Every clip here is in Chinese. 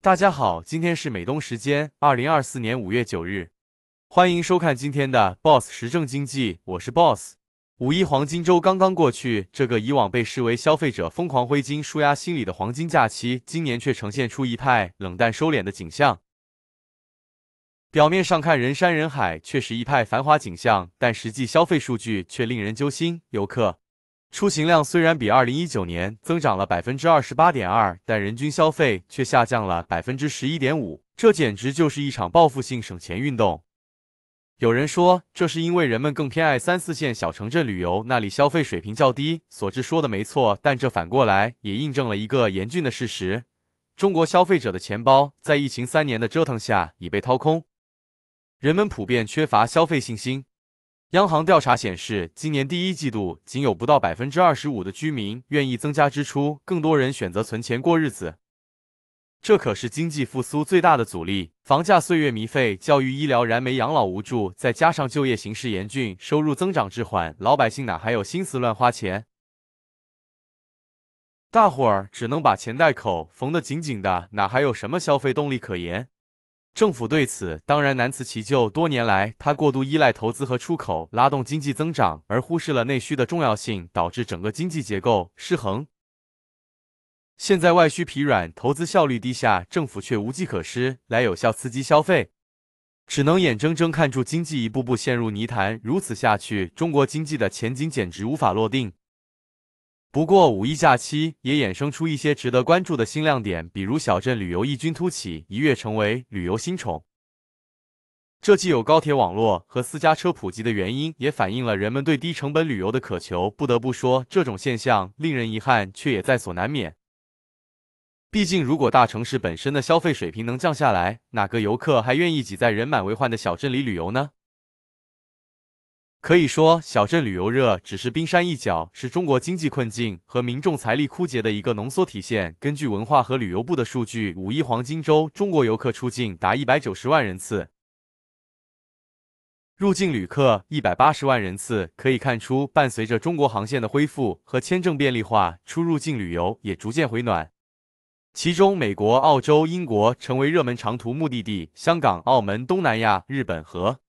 大家好，今天是美东时间二零二四年五月九日，欢迎收看今天的 Boss 时政经济，我是 Boss。五一黄金周刚刚过去，这个以往被视为消费者疯狂挥金、舒压心理的黄金假期，今年却呈现出一派冷淡收敛的景象。表面上看人山人海，却是一派繁华景象，但实际消费数据却令人揪心。游客出行量虽然比二零一九年增长了百分之二十八点二，但人均消费却下降了百分之十一点五，这简直就是一场报复性省钱运动。有人说，这是因为人们更偏爱三四线小城镇旅游，那里消费水平较低所致。说的没错，但这反过来也印证了一个严峻的事实：中国消费者的钱包在疫情三年的折腾下已被掏空。人们普遍缺乏消费信心。央行调查显示，今年第一季度仅有不到百分之二十五的居民愿意增加支出，更多人选择存钱过日子。这可是经济复苏最大的阻力。房价岁月弥费，教育、医疗、燃煤、养老无助，再加上就业形势严峻，收入增长滞缓，老百姓哪还有心思乱花钱？大伙儿只能把钱袋口缝得紧紧的，哪还有什么消费动力可言？政府对此当然难辞其咎。多年来，它过度依赖投资和出口拉动经济增长，而忽视了内需的重要性，导致整个经济结构失衡。现在外需疲软，投资效率低下，政府却无计可施来有效刺激消费，只能眼睁睁看住经济一步步陷入泥潭。如此下去，中国经济的前景简直无法落定。不过五一假期也衍生出一些值得关注的新亮点，比如小镇旅游异军突起，一跃成为旅游新宠。这既有高铁网络和私家车普及的原因，也反映了人们对低成本旅游的渴求。不得不说，这种现象令人遗憾，却也在所难免。毕竟，如果大城市本身的消费水平能降下来，哪个游客还愿意挤在人满为患的小镇里旅游呢？可以说，小镇旅游热只是冰山一角，是中国经济困境和民众财力枯竭的一个浓缩体现。根据文化和旅游部的数据，五一黄金周，中国游客出境达一百九十万人次，入境旅客一百八十万人次。可以看出，伴随着中国航线的恢复和签证便利化，出入境旅游也逐渐回暖。其中，美国、澳洲、英国成为热门长途目的地，香港、澳门、东南亚、日本和。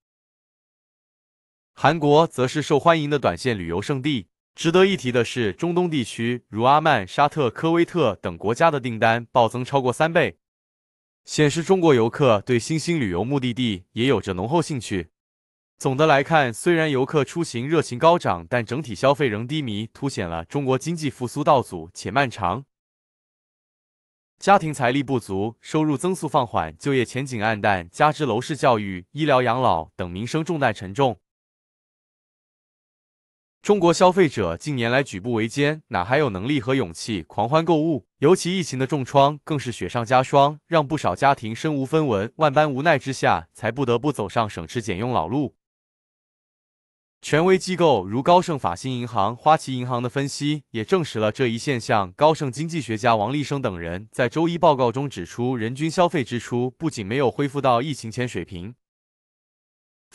韩国则是受欢迎的短线旅游胜地。值得一提的是，中东地区如阿曼、沙特、科威特等国家的订单暴增超过三倍，显示中国游客对新兴旅游目的地也有着浓厚兴趣。总的来看，虽然游客出行热情高涨，但整体消费仍低迷，凸显了中国经济复苏道阻且漫长。家庭财力不足，收入增速放缓，就业前景暗淡，加之楼市、教育、医疗、养老等民生重担沉重。中国消费者近年来举步维艰，哪还有能力和勇气狂欢购物？尤其疫情的重创更是雪上加霜，让不少家庭身无分文，万般无奈之下才不得不走上省吃俭用老路。权威机构如高盛、法兴银行、花旗银行的分析也证实了这一现象。高盛经济学家王立生等人在周一报告中指出，人均消费支出不仅没有恢复到疫情前水平。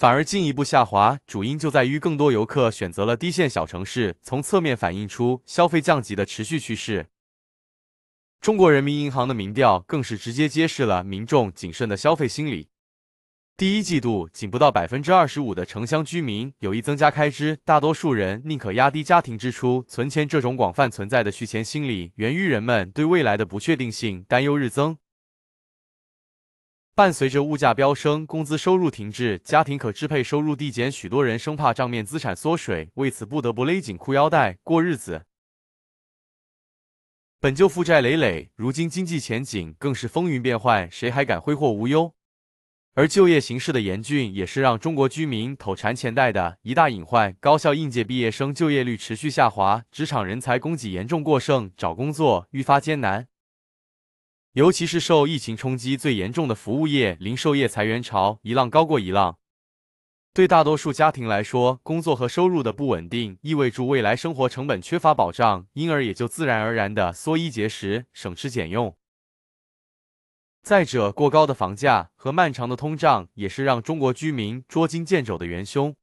反而进一步下滑，主因就在于更多游客选择了低线小城市，从侧面反映出消费降级的持续趋势。中国人民银行的民调更是直接揭示了民众谨慎的消费心理。第一季度，仅不到百分之二十五的城乡居民有意增加开支，大多数人宁可压低家庭支出，存钱。这种广泛存在的蓄钱心理，源于人们对未来的不确定性担忧日增。伴随着物价飙升，工资收入停滞，家庭可支配收入递减，许多人生怕账面资产缩水，为此不得不勒紧裤腰带过日子。本就负债累累，如今经济前景更是风云变幻，谁还敢挥霍无忧？而就业形势的严峻，也是让中国居民口缠钱袋的一大隐患。高校应届毕业生就业率持续下滑，职场人才供给严重过剩，找工作愈发艰难。尤其是受疫情冲击最严重的服务业、零售业裁员潮一浪高过一浪，对大多数家庭来说，工作和收入的不稳定意味着未来生活成本缺乏保障，因而也就自然而然的缩衣节食、省吃俭用。再者，过高的房价和漫长的通胀也是让中国居民捉襟见肘的元凶。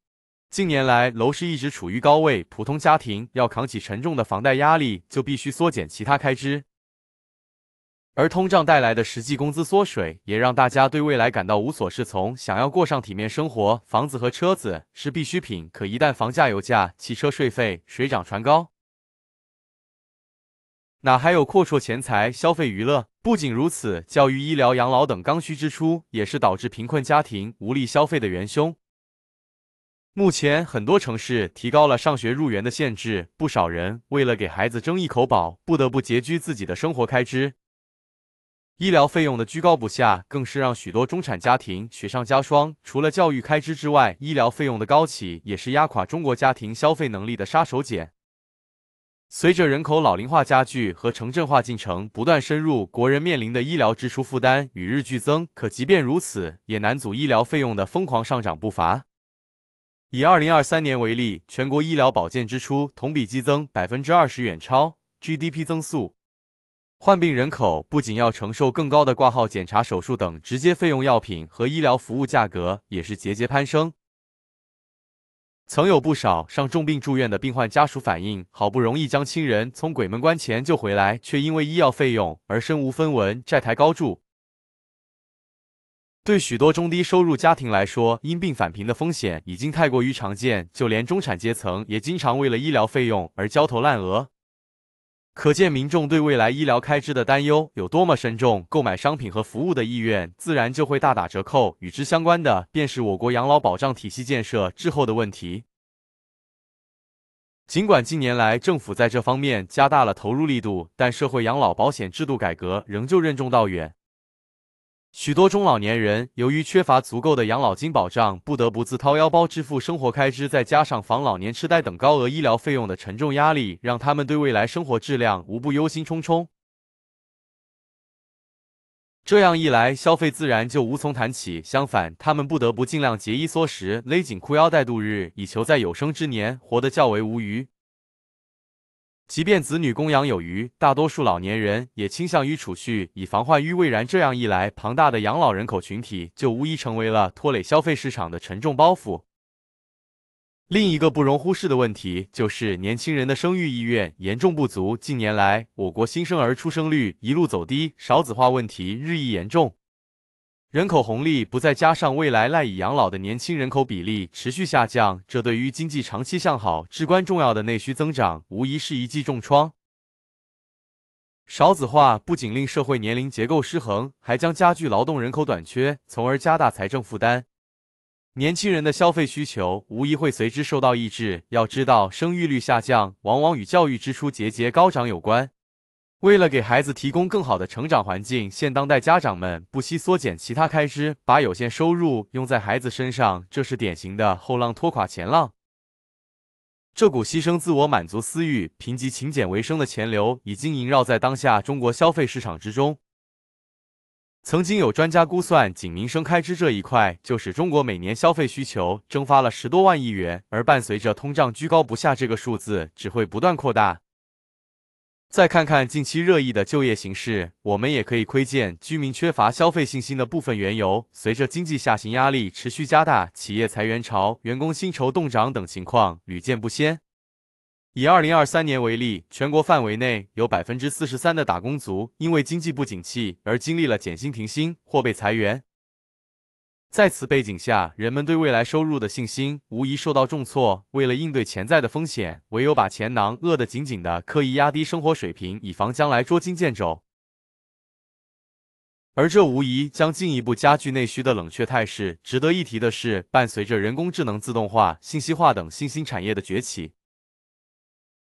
近年来，楼市一直处于高位，普通家庭要扛起沉重的房贷压力，就必须缩减其他开支。而通胀带来的实际工资缩水，也让大家对未来感到无所适从。想要过上体面生活，房子和车子是必需品，可一旦房价、油价、汽车税费水涨船高，哪还有阔绰钱财消费娱乐？不仅如此，教育、医疗、养老等刚需支出，也是导致贫困家庭无力消费的元凶。目前，很多城市提高了上学入园的限制，不少人为了给孩子争一口饱，不得不拮据自己的生活开支。医疗费用的居高不下，更是让许多中产家庭雪上加霜。除了教育开支之外，医疗费用的高企也是压垮中国家庭消费能力的杀手锏。随着人口老龄化加剧和城镇化进程不断深入，国人面临的医疗支出负担与日俱增。可即便如此，也难阻医疗费用的疯狂上涨步伐。以二零二三年为例，全国医疗保健支出同比激增百分之二十，远超 GDP 增速。患病人口不仅要承受更高的挂号、检查、手术等直接费用，药品和医疗服务价格也是节节攀升。曾有不少上重病住院的病患家属反映，好不容易将亲人从鬼门关前救回来，却因为医药费用而身无分文，债台高筑。对许多中低收入家庭来说，因病返贫的风险已经太过于常见，就连中产阶层也经常为了医疗费用而焦头烂额。可见，民众对未来医疗开支的担忧有多么深重，购买商品和服务的意愿自然就会大打折扣。与之相关的，便是我国养老保障体系建设滞后的问题。尽管近年来政府在这方面加大了投入力度，但社会养老保险制度改革仍旧任重道远。许多中老年人由于缺乏足够的养老金保障，不得不自掏腰包支付生活开支，再加上防老年痴呆等高额医疗费用的沉重压力，让他们对未来生活质量无不忧心忡忡。这样一来，消费自然就无从谈起。相反，他们不得不尽量节衣缩食，勒紧裤腰带度日，以求在有生之年活得较为无余。即便子女供养有余，大多数老年人也倾向于储蓄，以防患于未然。这样一来，庞大的养老人口群体就无疑成为了拖累消费市场的沉重包袱。另一个不容忽视的问题就是年轻人的生育意愿严重不足。近年来，我国新生儿出生率一路走低，少子化问题日益严重。人口红利不再，加上未来赖以养老的年轻人口比例持续下降，这对于经济长期向好至关重要的内需增长，无疑是一记重创。少子化不仅令社会年龄结构失衡，还将加剧劳动人口短缺，从而加大财政负担。年轻人的消费需求无疑会随之受到抑制。要知道，生育率下降往往与教育支出节节高涨有关。为了给孩子提供更好的成长环境，现当代家长们不惜缩减其他开支，把有限收入用在孩子身上，这是典型的后浪拖垮前浪。这股牺牲自我、满足私欲、贫瘠勤俭为生的前流，已经萦绕在当下中国消费市场之中。曾经有专家估算，仅民生开支这一块，就使中国每年消费需求蒸发了十多万亿元，而伴随着通胀居高不下，这个数字只会不断扩大。再看看近期热议的就业形势，我们也可以窥见居民缺乏消费信心的部分缘由。随着经济下行压力持续加大，企业裁员潮、员工薪酬冻涨等情况屡见不鲜。以二零二三年为例，全国范围内有百分之四十三的打工族因为经济不景气而经历了减薪、停薪或被裁员。在此背景下，人们对未来收入的信心无疑受到重挫。为了应对潜在的风险，唯有把钱囊饿得紧紧的，刻意压低生活水平，以防将来捉襟见肘。而这无疑将进一步加剧内需的冷却态势。值得一提的是，伴随着人工智能、自动化、信息化等新兴产业的崛起，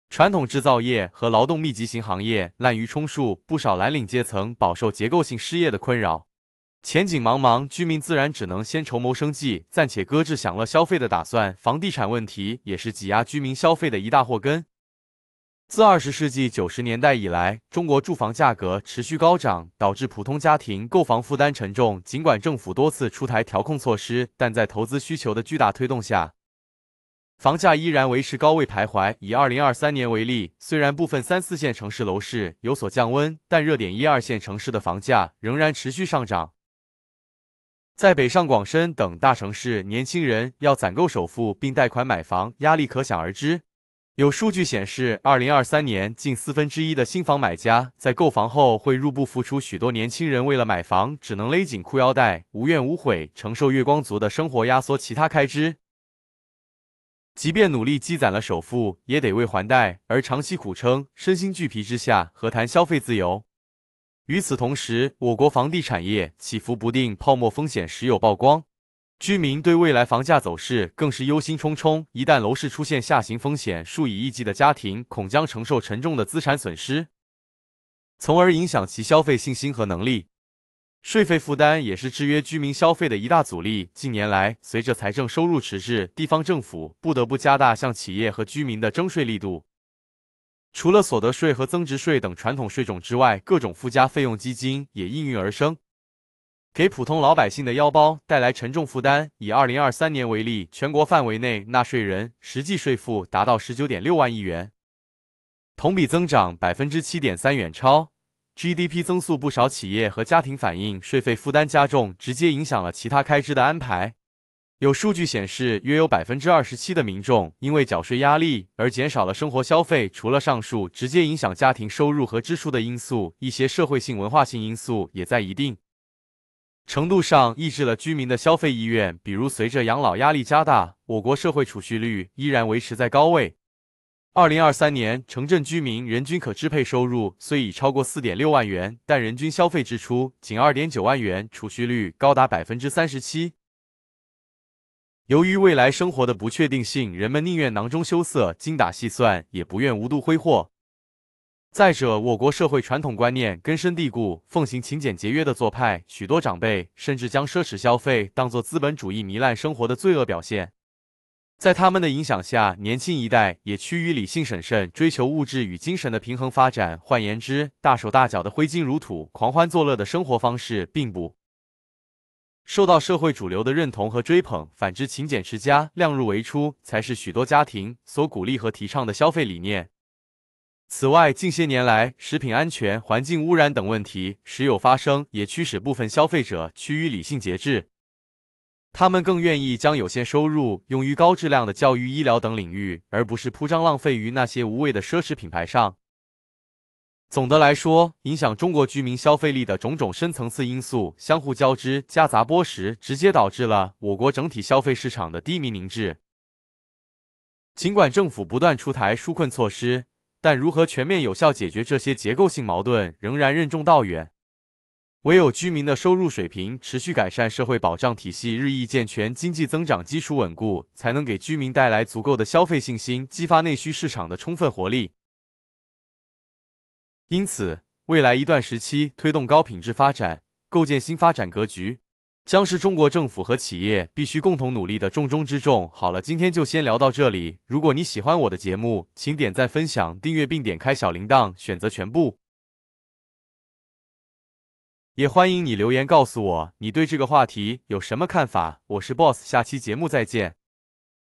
传统制造业和劳动密集型行业滥竽充数，不少蓝领阶层饱受结构性失业的困扰。前景茫茫，居民自然只能先筹谋生计，暂且搁置享乐消费的打算。房地产问题也是挤压居民消费的一大祸根。自二十世纪九十年代以来，中国住房价格持续高涨，导致普通家庭购房负担沉重。尽管政府多次出台调控措施，但在投资需求的巨大推动下，房价依然维持高位徘徊。以二零二三年为例，虽然部分三四线城市楼市有所降温，但热点一二线城市的房价仍然持续上涨。在北上广深等大城市，年轻人要攒够首付并贷款买房，压力可想而知。有数据显示，二零二三年近四分之一的新房买家在购房后会入不敷出。许多年轻人为了买房，只能勒紧裤腰带，无怨无悔承受月光族的生活压缩其他开支。即便努力积攒了首付，也得为还贷而长期苦撑，身心俱疲之下，何谈消费自由？与此同时，我国房地产业起伏不定，泡沫风险时有曝光，居民对未来房价走势更是忧心忡忡。一旦楼市出现下行风险，数以亿计的家庭恐将承受沉重的资产损失，从而影响其消费信心和能力。税费负担也是制约居民消费的一大阻力。近年来，随着财政收入迟滞，地方政府不得不加大向企业和居民的征税力度。除了所得税和增值税等传统税种之外，各种附加费用基金也应运而生，给普通老百姓的腰包带来沉重负担。以二零二三年为例，全国范围内纳税人实际税负达到十九点六万亿元，同比增长百分之七点三，远超 GDP 增速。不少企业和家庭反映税费负担加重，直接影响了其他开支的安排。有数据显示，约有百分之二十七的民众因为缴税压力而减少了生活消费。除了上述直接影响家庭收入和支出的因素，一些社会性、文化性因素也在一定程度上抑制了居民的消费意愿。比如，随着养老压力加大，我国社会储蓄率依然维持在高位。二零二三年，城镇居民人均可支配收入虽已超过四点六万元，但人均消费支出仅二点九万元，储蓄率高达百分之三十七。由于未来生活的不确定性，人们宁愿囊中羞涩、精打细算，也不愿无度挥霍。再者，我国社会传统观念根深蒂固，奉行勤俭节约的做派，许多长辈甚至将奢侈消费当作资本主义糜烂生活的罪恶表现。在他们的影响下，年轻一代也趋于理性审慎，追求物质与精神的平衡发展。换言之，大手大脚的挥金如土、狂欢作乐的生活方式，并不。受到社会主流的认同和追捧，反之，勤俭持家、量入为出，才是许多家庭所鼓励和提倡的消费理念。此外，近些年来，食品安全、环境污染等问题时有发生，也驱使部分消费者趋于理性节制。他们更愿意将有限收入用于高质量的教育、医疗等领域，而不是铺张浪费于那些无谓的奢侈品牌上。总的来说，影响中国居民消费力的种种深层次因素相互交织、夹杂波蚀，直接导致了我国整体消费市场的低迷凝滞。尽管政府不断出台纾困措施，但如何全面有效解决这些结构性矛盾，仍然任重道远。唯有居民的收入水平持续改善，社会保障体系日益健全，经济增长基础稳固，才能给居民带来足够的消费信心，激发内需市场的充分活力。因此，未来一段时期推动高品质发展、构建新发展格局，将是中国政府和企业必须共同努力的重中之重。好了，今天就先聊到这里。如果你喜欢我的节目，请点赞、分享、订阅，并点开小铃铛，选择全部。也欢迎你留言告诉我你对这个话题有什么看法。我是 BOSS，下期节目再见。